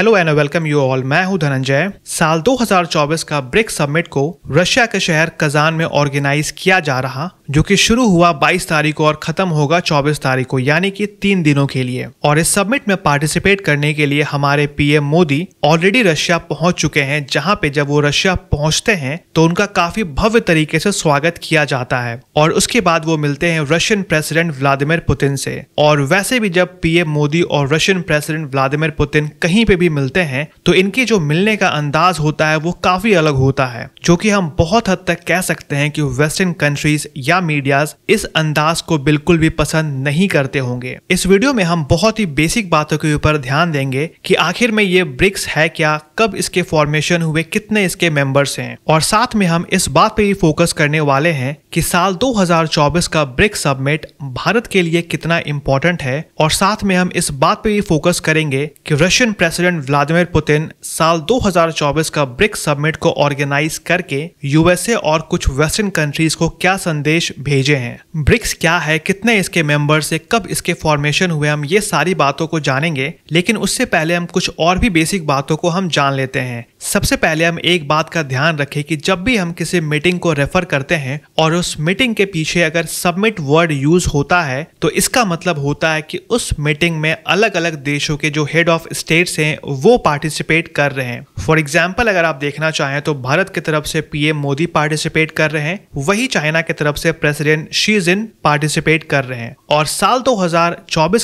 Hello and welcome you all मैं हूं धनंजय साल 2024 का ब्रिक्स समिट को रशिया के शहर कजान में ऑर्गेनाइज किया जा रहा जो कि शुरू हुआ 22 तारीख को और खत्म होगा 24 तारीख को यानी कि तीन दिनों के लिए और इस समिट में पार्टिसिपेट करने के लिए हमारे पीएम मोदी ऑलरेडी रशिया पहुंच चुके हैं जहां पे जब वो रशिया पहुंचते हैं तो उनका काफी भव्य तरीके से स्वागत किया जाता है और उसके बाद वो मिलते हैं रशियन प्रेसिडेंट व्लादिमिर पुतिन से और वैसे भी जब पीएम मोदी और रशियन प्रेसिडेंट व्लादिमिर पुतिन कहीं पे भी मिलते हैं तो इनके जो मिलने का अंदाज होता है वो काफी अलग होता है जो की हम बहुत हद तक कह सकते हैं कि वेस्टर्न कंट्रीज या या मीडियाज इस अंदाज को बिल्कुल भी पसंद नहीं करते होंगे इस वीडियो में हम बहुत ही बेसिक बातों के ऊपर ध्यान देंगे कि आखिर में ये ब्रिक्स है क्या कब इसके फॉर्मेशन हुए कितने इसके मेंबर्स हैं और साथ में हम इस बात पे भी फोकस करने वाले हैं कि साल 2024 का ब्रिक्स सबमिट भारत के लिए कितना इम्पोर्टेंट है और साथ में हम इस बात पे भी फोकस करेंगे कि रशियन प्रेसिडेंट व्लादिमीर पुतिन साल 2024 का ब्रिक्स सबमिट को ऑर्गेनाइज करके यूएसए और कुछ वेस्टर्न कंट्रीज को क्या संदेश भेजे हैं ब्रिक्स क्या है कितने इसके मेंबर्स है कब इसके फॉर्मेशन हुए हम ये सारी बातों को जानेंगे लेकिन उससे पहले हम कुछ और भी बेसिक बातों को हम जान लेते हैं सबसे पहले हम एक बात का ध्यान रखें कि जब भी हम किसी मीटिंग को रेफर करते हैं और उस मीटिंग के पीछे अगर सबमिट वर्ड यूज होता है तो इसका मतलब होता है कि उस मीटिंग में अलग अलग देशों के जो हेड ऑफ स्टेट्स हैं वो पार्टिसिपेट कर रहे हैं फॉर एग्जाम्पल अगर आप देखना चाहें तो भारत की तरफ से पीएम मोदी पार्टिसिपेट कर रहे हैं वही चाइना की तरफ से प्रेसिडेंट शी जिन पार्टिसिपेट कर रहे हैं और साल दो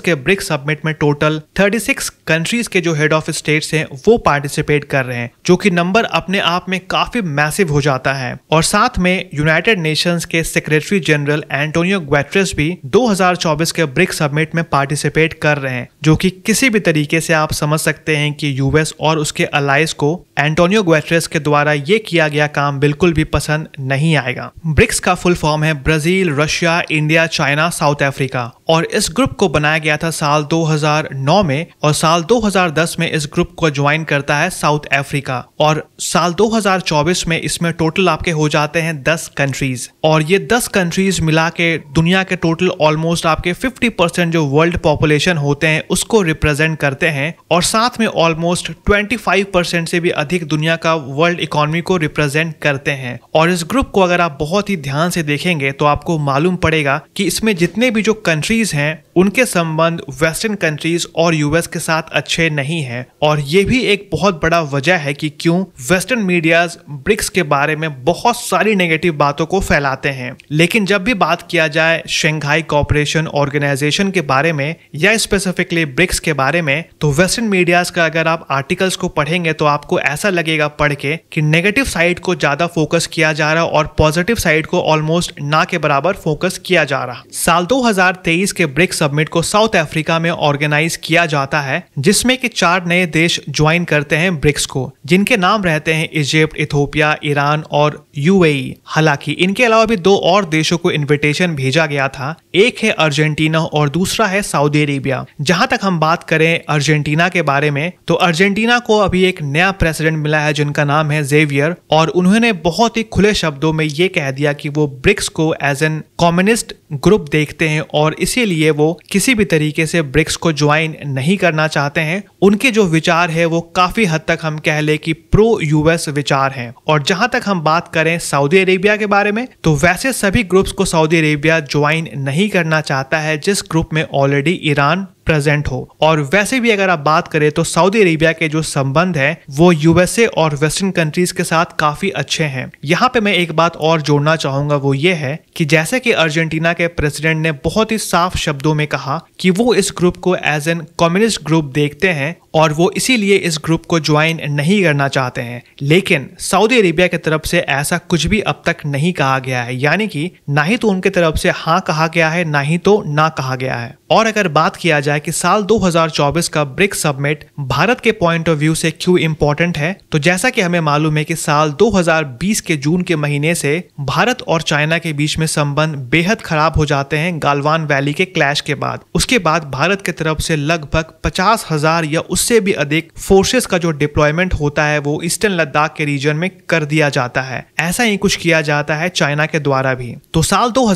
के ब्रिक्स सबमिट में टोटल थर्टी कंट्रीज के जो हेड ऑफ स्टेट्स हैं वो पार्टिसिपेट कर रहे हैं जो कि नंबर अपने आप में काफी मैसिव हो जाता है और साथ में यूनाइटेड नेशंस के सेक्रेटरी जनरल एंटोनियो ग्वेट्रेस भी 2024 के ब्रिक सबमिट में पार्टिसिपेट कर रहे हैं जो कि किसी भी तरीके से आप समझ सकते हैं कि यूएस और उसके अलाइज को एंटोनियो ग्वेट्रेस के द्वारा ये किया गया काम बिल्कुल भी पसंद नहीं आएगा ब्रिक्स का फुल फॉर्म है Brazil Russia India China South Africa और इस ग्रुप को बनाया गया था साल 2009 में और साल 2010 में इस ग्रुप को ज्वाइन करता है साउथ अफ्रीका और साल 2024 में इसमें टोटल आपके हो जाते हैं 10 कंट्रीज और ये 10 कंट्रीज मिला के दुनिया के टोटल ऑलमोस्ट आपके 50 परसेंट जो वर्ल्ड पॉपुलेशन होते हैं उसको रिप्रेजेंट करते हैं और साथ में ऑलमोस्ट ट्वेंटी परसेंट से भी अधिक दुनिया का वर्ल्ड इकोनॉमी को रिप्रेजेंट करते हैं और इस ग्रुप को अगर आप बहुत ही ध्यान से देखेंगे तो आपको मालूम पड़ेगा कि इसमें जितने भी जो कंट्री कंट्रीज हैं उनके संबंध वेस्टर्न कंट्रीज और यूएस के साथ अच्छे नहीं हैं और ये भी एक बहुत बड़ा वजह है कि क्यों वेस्टर्न मीडियाज ब्रिक्स के बारे में बहुत सारी नेगेटिव बातों को फैलाते हैं लेकिन जब भी बात किया जाए शंघाई कॉपरेशन ऑर्गेनाइजेशन के बारे में या स्पेसिफिकली ब्रिक्स के बारे में तो वेस्टर्न मीडियाज का अगर आप आर्टिकल्स को पढ़ेंगे तो आपको ऐसा लगेगा पढ़ के कि नेगेटिव साइड को ज्यादा फोकस किया जा रहा और पॉजिटिव साइड को ऑलमोस्ट ना के बराबर फोकस किया जा रहा साल 2023 सीरीज के ब्रिक सबमिट को साउथ अफ्रीका में ऑर्गेनाइज किया जाता है जिसमें कि चार नए देश ज्वाइन करते हैं ब्रिक्स को जिनके नाम रहते हैं इजिप्ट इथोपिया ईरान और यूएई e। हालांकि इनके अलावा भी दो और देशों को इन्विटेशन भेजा गया था एक है अर्जेंटीना और दूसरा है सऊदी अरेबिया जहां तक हम बात करें अर्जेंटीना के बारे में तो अर्जेंटीना को अभी एक नया प्रेसिडेंट मिला है जिनका नाम है जेवियर और उन्होंने बहुत ही खुले शब्दों में ये कह दिया कि वो ब्रिक्स को एज एन कॉम्युनिस्ट ग्रुप देखते हैं और इसी इसीलिए वो किसी भी तरीके से ब्रिक्स को ज्वाइन नहीं करना चाहते हैं उनके जो विचार है वो काफी हद तक हम कह ले कि प्रो यूएस विचार हैं और जहां तक हम बात करें सऊदी अरेबिया के बारे में तो वैसे सभी ग्रुप्स को सऊदी अरेबिया ज्वाइन नहीं करना चाहता है जिस ग्रुप में ऑलरेडी ईरान प्रेजेंट हो और वैसे भी अगर आप बात करें तो सऊदी अरेबिया के जो संबंध है वो यूएसए और वेस्टर्न कंट्रीज के साथ काफी अच्छे हैं यहाँ पे मैं एक बात और जोड़ना चाहूंगा वो ये है कि जैसे कि अर्जेंटीना के प्रेसिडेंट ने बहुत ही साफ शब्दों में कहा कि वो इस ग्रुप को एज एन कम्युनिस्ट ग्रुप देखते हैं और वो इसीलिए इस ग्रुप को ज्वाइन नहीं करना चाहते हैं लेकिन सऊदी अरेबिया की तरफ से ऐसा कुछ भी अब तक नहीं कहा गया है यानी कि ना ही तो उनके तरफ से हाँ कहा गया है ना ही तो ना कहा गया है और अगर बात किया जाए कि साल 2024 का ब्रिक सबमिट भारत के पॉइंट ऑफ व्यू से क्यों इम्पोर्टेंट है तो जैसा कि हमें मालूम है कि साल 2020 के जून के महीने से भारत और चाइना के बीच में संबंध बेहद खराब हो जाते हैं गालवान वैली के क्लैश के बाद उसके बाद भारत की तरफ से लगभग पचास हजार या उससे भी अधिक फोर्सेस का जो डिप्लॉयमेंट होता है वो ईस्टर्न लद्दाख के रीजन में कर दिया जाता है ऐसा ही कुछ किया जाता है चाइना के द्वारा भी तो साल दो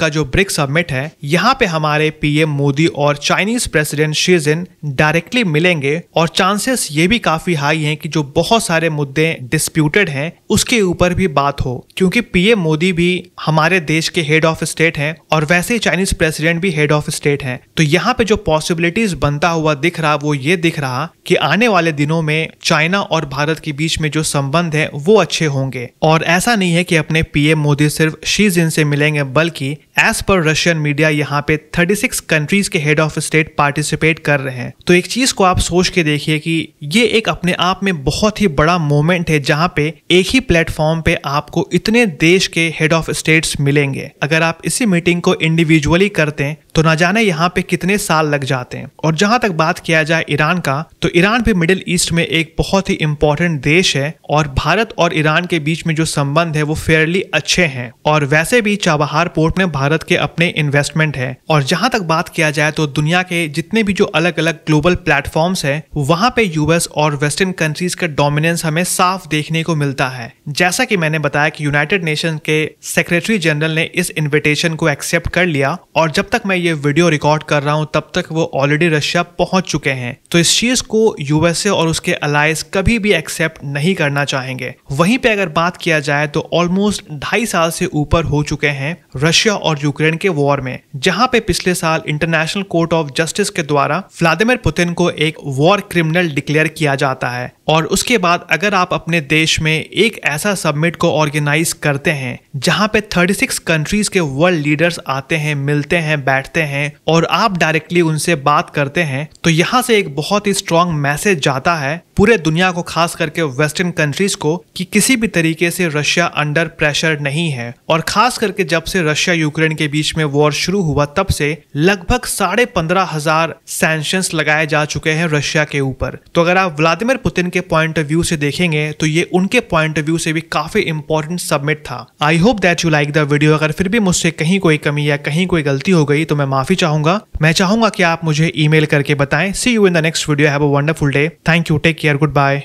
का जो ब्रिक सबमिट है यहाँ पे हमारे पी पीएम मोदी और Chinese president Xi Jin directly मिलेंगे और चांसेस ये भी काफी हाई हैं कि जो बहुत सारे मुद्दे डिस्प्यूटेड हैं उसके ऊपर भी बात हो क्योंकि पीएम मोदी भी हमारे देश के हेड ऑफ स्टेट हैं और वैसे ही चाइनीज प्रेसिडेंट भी हेड ऑफ स्टेट हैं तो यहाँ पे जो पॉसिबिलिटीज बनता हुआ दिख रहा वो ये दिख रहा कि आने वाले दिनों में चाइना और भारत के बीच में जो संबंध है वो अच्छे होंगे और ऐसा नहीं है कि अपने पीएम मोदी सिर्फ शी जिन से मिलेंगे बल्कि एज पर रशियन मीडिया यहाँ पे 36 कंट्रीज के हेड ऑफ स्टेट पार्टिसिपेट कर रहे हैं तो एक चीज को आप सोच के देखिए कि ये एक अपने आप में बहुत ही बड़ा मोमेंट है जहाँ पे एक ही प्लेटफॉर्म पे आपको इतने देश के हेड ऑफ स्टेट्स मिलेंगे अगर आप इसी मीटिंग को इंडिविजुअली करते हैं तो ना जाने यहाँ पे कितने साल लग जाते हैं और जहां तक बात किया जाए ईरान का तो ईरान भी मिडिल ईस्ट में एक बहुत ही इंपॉर्टेंट देश है और भारत और ईरान के बीच में जो संबंध है वो फेयरली अच्छे हैं और वैसे भी चाबहार पोर्ट में भारत भारत के अपने इन्वेस्टमेंट है और जहां तक बात किया जाए तो दुनिया के जितने भी जो अलग अलग ग्लोबल प्लेटफॉर्म्स है वहां पे यूएस और वेस्टर्न कंट्रीज का डोमिनेंस हमें साफ देखने को मिलता है जैसा कि मैंने बताया कि यूनाइटेड नेशन के सेक्रेटरी जनरल ने इस इन्विटेशन को एक्सेप्ट कर लिया और जब तक मैं ये वीडियो रिकॉर्ड कर रहा हूँ तब तक वो ऑलरेडी रशिया पहुंच चुके हैं तो इस चीज को यूएसए और उसके अलायस कभी भी एक्सेप्ट नहीं करना चाहेंगे वहीं पे अगर बात किया जाए तो ऑलमोस्ट ढाई साल से ऊपर हो चुके हैं रशिया और और यूक्रेन के वॉर में जहां पे पिछले साल इंटरनेशनल कोर्ट ऑफ जस्टिस के द्वारा व्लादिमिर पुतिन को एक वॉर क्रिमिनल डिक्लेयर किया जाता है और उसके बाद अगर आप अपने देश में एक ऐसा सबमिट को ऑर्गेनाइज करते हैं जहां पे 36 कंट्रीज के वर्ल्ड लीडर्स आते हैं मिलते हैं बैठते हैं और आप डायरेक्टली उनसे बात करते हैं तो यहाँ से एक बहुत ही स्ट्रांग मैसेज जाता है पूरे दुनिया को खास करके वेस्टर्न कंट्रीज को कि किसी भी तरीके से रशिया अंडर प्रेशर नहीं है और खास करके जब से रशिया यूक्रेन के बीच में वॉर शुरू हुआ तब से लगभग साढ़े पंद्रह हजार सैंक्शन लगाए जा चुके हैं रशिया के ऊपर तो अगर आप व्लादिमिर पुतिन के के पॉइंट ऑफ व्यू से देखेंगे तो ये उनके पॉइंट ऑफ व्यू से भी काफी इंपॉर्टेंट सबमिट था I hope that you like the video अगर फिर भी मुझसे कहीं कोई कमी या कहीं कोई गलती हो गई तो मैं माफी चाहूंगा मैं चाहूंगा कि आप मुझे ईमेल करके बताएं see you in the next video have a wonderful day thank you take care good bye